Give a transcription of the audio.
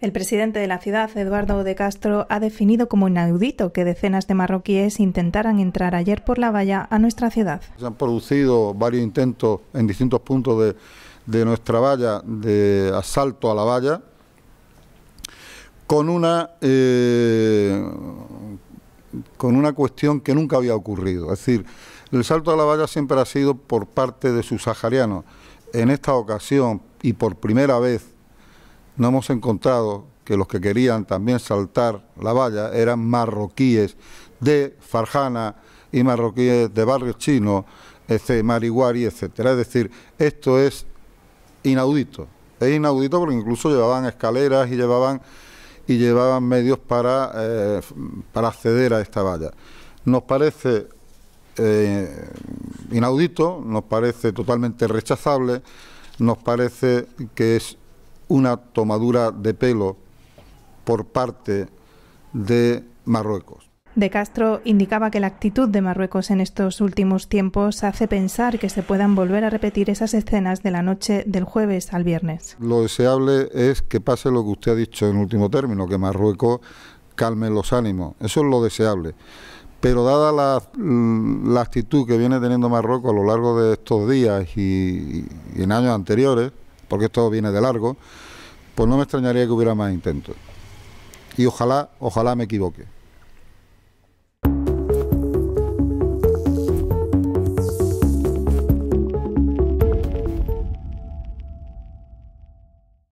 El presidente de la ciudad, Eduardo de Castro, ha definido como inaudito que decenas de marroquíes intentaran entrar ayer por la valla a nuestra ciudad. Se han producido varios intentos en distintos puntos de, nuestra valla de asalto a la valla con una, eh, con una cuestión que nunca había ocurrido. Es decir, el asalto a la valla siempre ha sido por parte de sus saharianos. En esta ocasión y por primera vez no hemos encontrado que los que querían también saltar la valla eran marroquíes de Farjana y marroquíes de barrio chino, este, Mariguari, etcétera. Es decir, esto es inaudito. Es inaudito porque incluso llevaban escaleras y llevaban y llevaban medios para, eh, para acceder a esta valla. Nos parece eh, inaudito, nos parece totalmente rechazable, nos parece que es una tomadura de pelo por parte de Marruecos. De Castro indicaba que la actitud de Marruecos en estos últimos tiempos hace pensar que se puedan volver a repetir esas escenas de la noche del jueves al viernes. Lo deseable es que pase lo que usted ha dicho en último término, que Marruecos calme los ánimos. Eso es lo deseable. Pero dada la, actitud que viene teniendo Marruecos a lo largo de estos días y en años anteriores, porque esto viene de largo, pues no me extrañaría que hubiera más intentos. Y ojalá, ojalá me equivoque.